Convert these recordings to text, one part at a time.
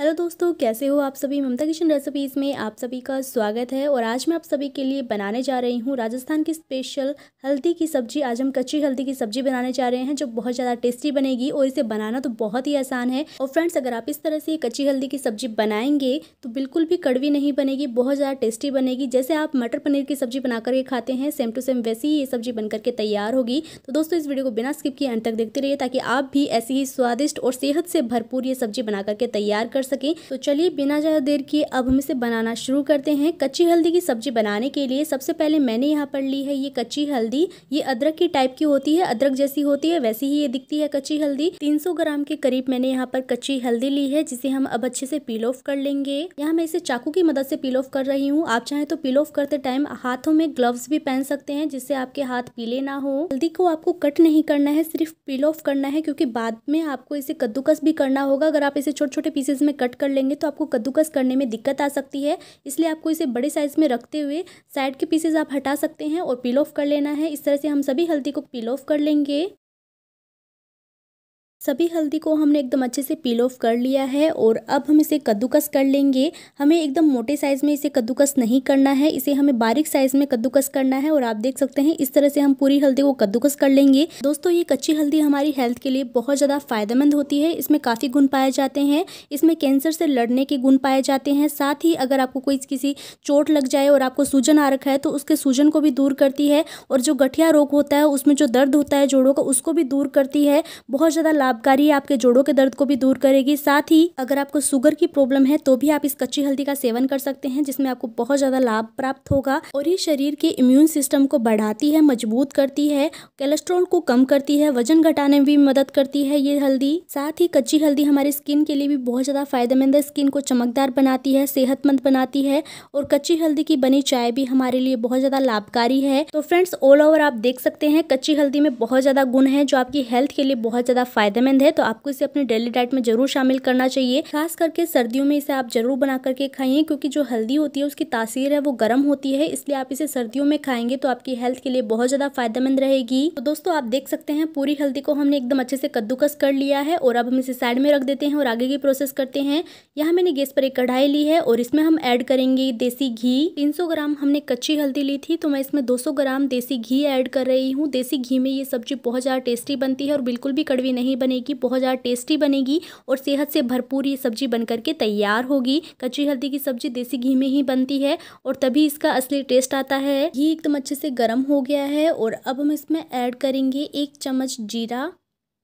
hello दोस्तों कैसे हो आप सभी ममता किचन रेसिपीज़ में आप सभी का स्वागत है और आज मैं आप सभी के लिए बनाने जा रही हूँ राजस्थान की स्पेशल हल्दी की सब्ज़ी आज हम कच्ची हल्दी की सब्ज़ी बनाने जा रहे हैं जो बहुत ज़्यादा टेस्टी बनेगी और इसे बनाना तो बहुत ही आसान है और फ्रेंड्स अगर आप इस तरह से कच्ची हल्दी की सब्ज़ी बनाएंगे तो बिल्कुल भी कड़वी नहीं बनेगी बहुत ज़्यादा टेस्टी बनेगी जैसे आप मटर पनीर की सब्ज़ी बना करके खाते हैं सेम टू सेम वैसी ही ये सब्ज़ी बन करके तैयार होगी तो दोस्तों इस वीडियो को बिना स्किप किए अंत तक देखते रहिए ताकि आप भी ऐसी ही स्वादिष्ट और सेहत से भरपूर ये सब्ज़ी बना करके तैयार कर सकें तो चलिए बिना ज़्यादा देर किए अब हम इसे बनाना शुरू करते हैं कच्ची हल्दी की सब्जी बनाने के लिए सबसे पहले मैंने यहाँ पर ली है ये कच्ची हल्दी ये अदरक की टाइप की होती है अदरक जैसी होती है वैसी ही ये दिखती है कच्ची हल्दी तीन ग्राम के करीब मैंने यहाँ पर कच्ची हल्दी ली है जिसे हम अब अच्छे से पील ऑफ कर लेंगे यहाँ मैं इसे चाकू की मदद से पील ऑफ कर रही हूँ आप चाहें तो पील ऑफ करते टाइम हाथों में ग्लव्स भी पहन सकते हैं जिससे आपके हाथ पीले ना हो हल्दी को आपको कट नहीं करना है सिर्फ पील ऑफ करना है क्योंकि बाद में आपको इसे कद्दूकस भी करना होगा अगर आप इसे छोटे छोटे पीसेस में कट कर लेंगे तो आपको कद्दूकस करने में दिक्कत आ सकती है इसलिए आपको इसे बड़े साइज़ में रखते हुए साइड के पीसेज आप हटा सकते हैं और पील ऑफ कर लेना है इस तरह से हम सभी हल्दी को पील ऑफ कर लेंगे सभी हल्दी को हमने एकदम अच्छे से पील ऑफ कर लिया है और अब हम इसे कद्दूकस कर लेंगे हमें एकदम मोटे साइज़ में इसे कद्दूकस नहीं करना है इसे हमें बारीक साइज़ में कद्दूकस करना है और आप देख सकते हैं इस तरह से हम पूरी हल्दी को कद्दूकस कर लेंगे दोस्तों ये कच्ची हल्दी हमारी हेल्थ के लिए बहुत ज़्यादा फायदेमंद होती है इसमें काफ़ी गुण पाए जाते हैं इसमें कैंसर से लड़ने के गुण पाए जाते हैं साथ ही अगर आपको कोई किसी चोट लग जाए और आपको सूजन आ रखा है तो उसके सूजन को भी दूर करती है और जो गठिया रोग होता है उसमें जो दर्द होता है जोड़ों का उसको भी दूर करती है बहुत ज़्यादा लाभकारी आपके जोड़ों के दर्द को भी दूर करेगी साथ ही अगर आपको शुगर की प्रॉब्लम है तो भी आप इस कच्ची हल्दी का सेवन कर सकते हैं जिसमें आपको बहुत ज़्यादा लाभ प्राप्त होगा और ये शरीर के इम्यून सिस्टम को बढ़ाती है मजबूत करती है कोलेस्ट्रॉल को कम करती है वजन घटाने में भी मदद करती है ये हल्दी साथ ही कच्ची हल्दी हमारी स्किन के लिए भी बहुत ज़्यादा फायदेमंद है स्किन को चमकदार बनाती है सेहतमंद बनाती है और कच्ची हल्दी की बनी चाय भी हमारे लिए बहुत ज़्यादा लाभकारी है तो फ्रेंड्स ऑल ओवर आप देख सकते हैं कच्ची हल्दी में बहुत ज़्यादा गुण है जो आपकी हेल्थ के लिए बहुत ज़्यादा फायदा फायदेमंद है तो आपको इसे अपनी डेली डाइट में जरूर शामिल करना चाहिए खास करके सर्दियों में इसे आप जरूर बना करके खाइए क्योंकि जो हल्दी होती है उसकी तासीर है वो गर्म होती है इसलिए आप इसे सर्दियों में खाएंगे तो आपकी हेल्थ के लिए बहुत ज़्यादा फायदेमंद रहेगी तो दोस्तों आप देख सकते हैं पूरी हल्दी को हमने एकदम अच्छे से कद्दूकस कर लिया है और अब हम इसे साइड में रख देते हैं और आगे की प्रोसेस करते हैं यहाँ मैंने गैस पर एक कढ़ाई ली है और इसमें हम ऐड करेंगे देसी घी 300 ग्राम हमने कच्ची हल्दी ली थी तो मैं इसमें 200 ग्राम देसी घी ऐड कर रही हूँ देसी घी में ये सब्जी बहुत ज़्यादा टेस्टी बनती है और बिल्कुल भी कड़वी नहीं बनेगी बहुत ज़्यादा टेस्टी बनेगी और सेहत से भरपूर ये सब्ज़ी बन करके तैयार होगी कच्ची हल्दी की सब्ज़ी देसी घी में ही बनती है और तभी इसका असली टेस्ट आता है घी एकदम अच्छे से गर्म हो गया है और अब हम इसमें ऐड करेंगे एक चम्मच जीरा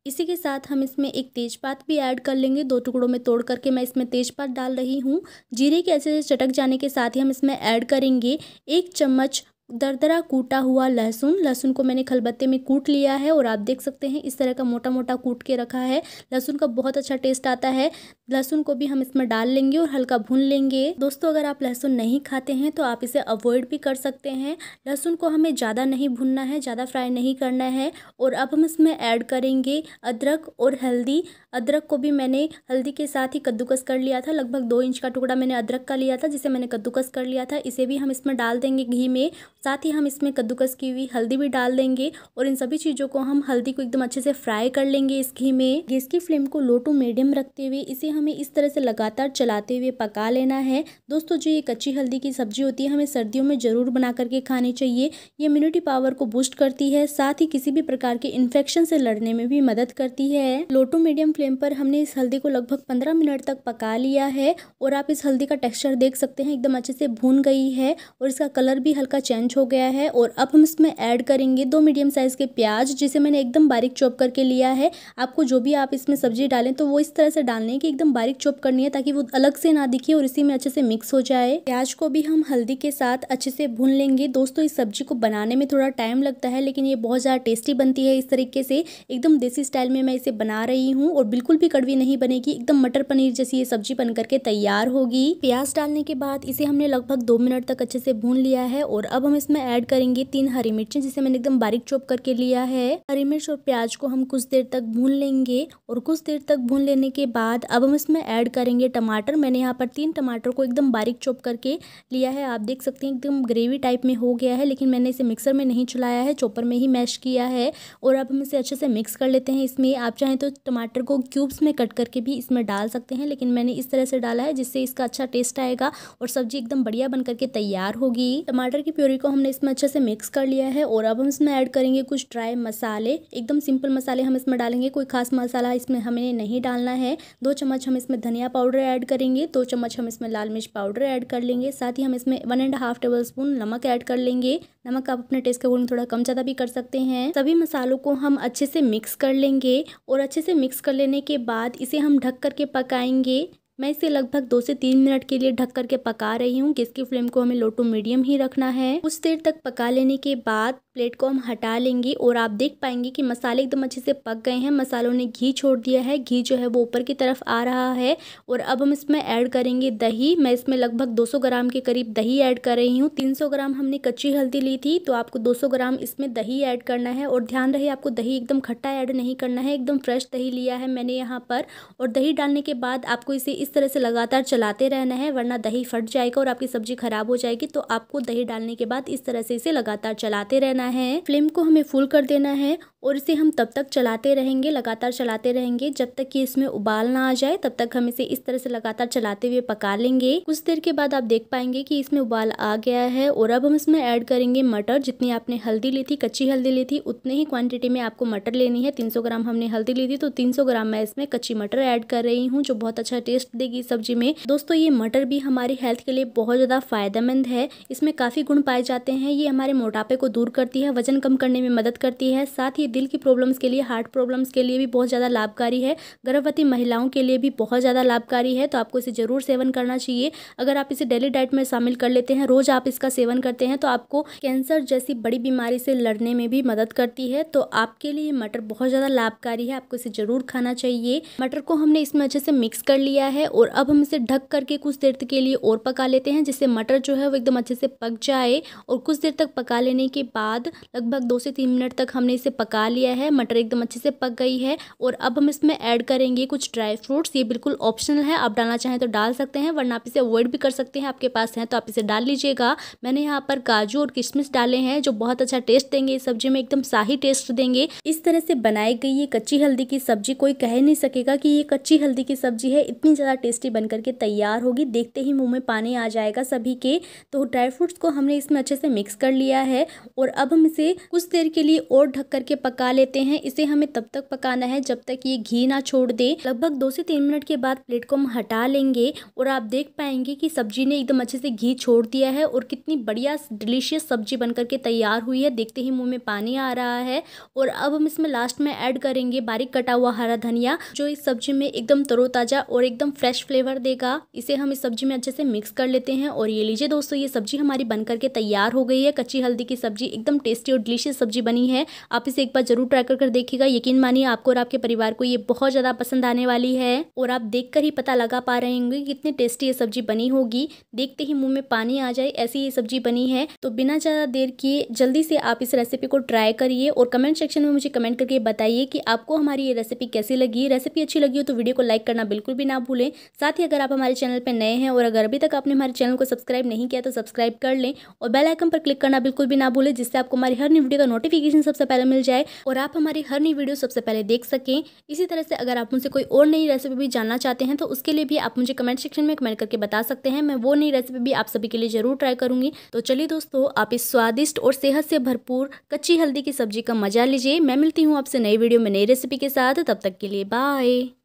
इसी के साथ हम इसमें एक तेज़पात भी ऐड कर लेंगे दो टुकड़ों में तोड़ करके मैं इसमें तेज़पात डाल रही हूँ जीरे के ऐसे चटक जाने के साथ ही हम इसमें ऐड करेंगे एक चम्मच दरदरा कूटा हुआ लहसुन लहसुन को मैंने खलबत्ते में कूट लिया है और आप देख सकते हैं इस तरह का मोटा मोटा कूट के रखा है लहसुन का बहुत अच्छा टेस्ट आता है लहसुन को भी हम इसमें डाल लेंगे और हल्का भून लेंगे दोस्तों अगर आप लहसुन नहीं खाते हैं तो आप इसे अवॉइड भी कर सकते हैं लहसुन को हमें ज़्यादा नहीं भूनना है ज़्यादा फ्राई नहीं करना है और अब हम इसमें ऐड करेंगे अदरक और हल्दी अदरक को भी मैंने हल्दी के साथ ही कद्दूकस कर लिया था लगभग दो इंच का टुकड़ा मैंने अदरक का लिया था जिसे मैंने कद्दूकस कर लिया था इसे भी हम इसमें डाल देंगे घी में साथ ही हम इसमें कद्दूकस की हुई हल्दी भी डाल देंगे और इन सभी चीज़ों को हम हल्दी को एकदम अच्छे से फ्राई कर लेंगे इस घी में गैस की फ्लेम को लो टू मीडियम रखते हुए इसे हमें इस तरह से लगातार चलाते हुए पका लेना है दोस्तों जो ये कच्ची हल्दी की सब्जी होती है हमें सर्दियों में ज़रूर बना करके खानी चाहिए ये इम्यूनिटी पावर को बूस्ट करती है साथ ही किसी भी प्रकार के इन्फेक्शन से लड़ने में भी मदद करती है लो टू मीडियम फ्लेम पर हमने इस हल्दी को लगभग पंद्रह मिनट तक पका लिया है और आप इस हल्दी का टेक्स्चर देख सकते हैं एकदम अच्छे से भून गई है और इसका कलर भी हल्का चेंज चेंज हो गया है और अब हम इसमें ऐड करेंगे दो मीडियम साइज़ के प्याज जिसे मैंने एकदम बारीक चॉप करके लिया है आपको जो भी आप इसमें सब्जी डालें तो वो इस तरह से डालने की एकदम बारीक चॉप करनी है ताकि वो अलग से ना दिखे और इसी में अच्छे से मिक्स हो जाए प्याज को भी हम हल्दी के साथ अच्छे से भून लेंगे दोस्तों इस सब्जी को बनाने में थोड़ा टाइम लगता है लेकिन ये बहुत ज़्यादा टेस्टी बनती है इस तरीके से एकदम देसी स्टाइल में मैं इसे बना रही हूँ और बिल्कुल भी कड़वी नहीं बनेगी एकदम मटर पनीर जैसी ये सब्जी बन करके तैयार होगी प्याज डालने के बाद इसे हमने लगभग दो मिनट तक अच्छे से भून लिया है और अब हम इसमें ऐड करेंगे तीन हरी मिर्चें जिसे मैंने एकदम बारीक चॉप करके लिया है हरी मिर्च और प्याज को हम कुछ देर तक भून लेंगे और कुछ देर तक भून लेने के बाद अब हम इसमें ऐड करेंगे टमाटर मैंने यहाँ पर तीन टमाटर को एकदम बारीक चॉप करके लिया है आप देख सकते हैं एकदम ग्रेवी टाइप में हो गया है लेकिन मैंने इसे मिक्सर में नहीं चलाया है चॉपर में ही मैश किया है और अब हम इसे अच्छे से मिक्स कर लेते हैं इसमें आप चाहें तो टमाटर को क्यूब्स में कट करके भी इसमें डाल सकते हैं लेकिन मैंने इस तरह से डाला है जिससे इसका अच्छा टेस्ट आएगा और सब्जी एकदम बढ़िया बन करके तैयार होगी टमाटर की प्योरी को हमने इसमें अच्छे से मिक्स कर लिया है और अब हम इसमें ऐड करेंगे कुछ ड्राई मसाले एकदम सिंपल मसाले हम इसमें डालेंगे कोई खास मसाला इसमें हमें नहीं डालना है दो चम्मच हम इसमें धनिया पाउडर ऐड करेंगे दो चम्मच हम इसमें लाल मिर्च पाउडर ऐड कर लेंगे साथ ही हम इसमें one and half tablespoon नमक ऐड कर लेंगे नमक आप अपने टेस्ट के अकॉर्डिंग थोड़ा कम ज़्यादा भी कर सकते हैं सभी मसालों को हम अच्छे से मिक्स कर लेंगे और अच्छे से मिक्स कर लेने के बाद इसे हम ढक करके पकाएंगे मैं इसे लगभग दो से तीन मिनट के लिए ढक करके पका रही हूँ गैस की फ्लेम को हमें लो टू मीडियम ही रखना है कुछ देर तक पका लेने के बाद प्लेट को हम हटा लेंगे और आप देख पाएंगे कि मसाले एकदम अच्छे से पक गए हैं मसालों ने घी छोड़ दिया है घी जो है वो ऊपर की तरफ आ रहा है और अब हम इसमें ऐड करेंगे दही मैं इसमें लगभग 200 ग्राम के करीब दही ऐड कर रही हूँ 300 ग्राम हमने कच्ची हल्दी ली थी तो आपको 200 ग्राम इसमें दही ऐड करना है और ध्यान रहे आपको दही एकदम खट्टा ऐड नहीं करना है एकदम फ्रेश दही लिया है मैंने यहाँ पर और दही डालने के बाद आपको इसे इस इस तरह से लगातार चलाते रहना है वरना दही फट जाएगा और आपकी सब्जी खराब हो जाएगी तो आपको दही डालने के बाद इस तरह से इसे लगातार चलाते रहना है फ्लेम को हमें फुल कर देना है और इसे हम तब तक चलाते रहेंगे लगातार चलाते रहेंगे जब तक कि इसमें उबाल ना आ जाए तब तक हम इसे इस तरह से लगातार चलाते हुए पका लेंगे कुछ देर के बाद आप देख पाएंगे कि इसमें उबाल आ गया है और अब हम इसमें ऐड करेंगे मटर जितनी आपने हल्दी ली थी कच्ची हल्दी ली थी उतने ही क्वांटिटी में आपको मटर लेनी है तीन ग्राम हमने हल्दी ली थी तो तीन ग्राम मैं इसमें कच्ची मटर ऐड कर रही हूँ जो बहुत अच्छा टेस्ट देगी सब्जी में दोस्तों ये मटर भी हमारी हेल्थ के लिए बहुत ज़्यादा फायदेमंद है इसमें काफ़ी गुण पाए जाते हैं ये हमारे मोटापे को दूर करती है वजन कम करने में मदद करती है साथ ही दिल की प्रॉब्लम्स के लिए हार्ट प्रॉब्लम्स के लिए भी बहुत ज़्यादा लाभकारी है गर्भवती महिलाओं के लिए भी बहुत ज़्यादा लाभकारी है तो आपको इसे ज़रूर सेवन करना चाहिए अगर आप इसे डेली डाइट में शामिल कर लेते हैं रोज़ आप इसका सेवन करते हैं तो आपको कैंसर जैसी बड़ी बीमारी से लड़ने में भी मदद करती है तो आपके लिए मटर बहुत ज़्यादा लाभकारी है आपको इसे ज़रूर खाना चाहिए मटर को हमने इसमें अच्छे से मिक्स कर लिया है है और अब हम इसे ढक करके कुछ देर के लिए और पका लेते हैं जिससे मटर जो है वो एकदम अच्छे से पक जाए और कुछ देर तक पका लेने के बाद लगभग दो से तीन मिनट तक हमने इसे पका लिया है मटर एकदम अच्छे से पक गई है और अब हम इसमें ऐड करेंगे कुछ ड्राई फ्रूट्स ये बिल्कुल ऑप्शनल है आप डालना चाहें तो डाल सकते हैं वरना आप इसे अवॉइड भी कर सकते हैं आपके पास हैं तो आप इसे डाल लीजिएगा मैंने यहाँ पर काजू और किशमिश डाले हैं जो बहुत अच्छा टेस्ट देंगे इस सब्जी में एकदम शाही टेस्ट देंगे इस तरह से बनाई गई ये कच्ची हल्दी की सब्जी कोई कह नहीं सकेगा कि ये कच्ची हल्दी की सब्जी है इतनी ज़्यादा ज़्यादा टेस्टी बन करके तैयार होगी देखते ही मुँह में पानी आ जाएगा सभी के तो ड्राई फ्रूट्स को हमने इसमें अच्छे से मिक्स कर लिया है और अब हम इसे कुछ देर के लिए और ढक करके पका लेते हैं इसे हमें तब तक पकाना है जब तक ये घी ना छोड़ दे लगभग दो से तीन मिनट के बाद प्लेट को हम हटा लेंगे और आप देख पाएंगे कि सब्जी ने एकदम अच्छे से घी छोड़ दिया है और कितनी बढ़िया डिलीशियस सब्जी बन करके तैयार हुई है देखते ही मुँह में पानी आ रहा है और अब हम इसमें लास्ट में ऐड करेंगे बारीक कटा हुआ हरा धनिया जो इस सब्जी में एकदम तरोताज़ा और एकदम फ्रेश फ्लेवर देगा इसे हम इस सब्जी में अच्छे से मिक्स कर लेते हैं और ये लीजिए दोस्तों ये सब्जी हमारी बन करके तैयार हो गई है कच्ची हल्दी की सब्जी एकदम टेस्टी और डिलीशियस सब्जी बनी है आप इसे एक बार जरूर ट्राई कर देखिएगा यकीन मानिए आपको और आपके परिवार को ये बहुत ज़्यादा पसंद आने वाली है और आप देख ही पता लगा पा रहे होंगे कितनी टेस्टी ये सब्जी बनी होगी देखते ही मुंह में पानी आ जाए ऐसी ये सब्जी बनी है तो बिना ज़्यादा देर किए जल्दी से आप इस रेसिपी को ट्राई करिए और कमेंट सेक्शन में मुझे कमेंट करके बताइए कि आपको हमारी ये रेसिपी कैसी लगी रेसिपी अच्छी लगी हो तो वीडियो को लाइक करना बिल्कुल भी ना भूलें साथ ही अगर आप हमारे चैनल पर नए हैं और अगर अभी तक आपने हमारे चैनल को सब्सक्राइब नहीं किया तो सब्सक्राइब कर लें और बेल आइकन पर क्लिक करना बिल्कुल भी ना भूलें जिससे आपको हमारी हर नई वीडियो का नोटिफिकेशन सबसे पहले मिल जाए और आप हमारी हर नई वीडियो सबसे पहले देख सकें इसी तरह से अगर आप मुझसे कोई और नई रेसिपी भी जानना चाहते हैं तो उसके लिए भी आप मुझे कमेंट सेक्शन में कमेंट करके बता सकते हैं मैं वो नई रेसिपी भी आप सभी के लिए जरूर ट्राई करूंगी तो चलिए दोस्तों आप इस स्वादिष्ट और सेहत से भरपूर कच्ची हल्दी की सब्जी का मजा लीजिए मैं मिलती हूँ आपसे नई वीडियो में नई रेसिपी के साथ तब तक के लिए बाय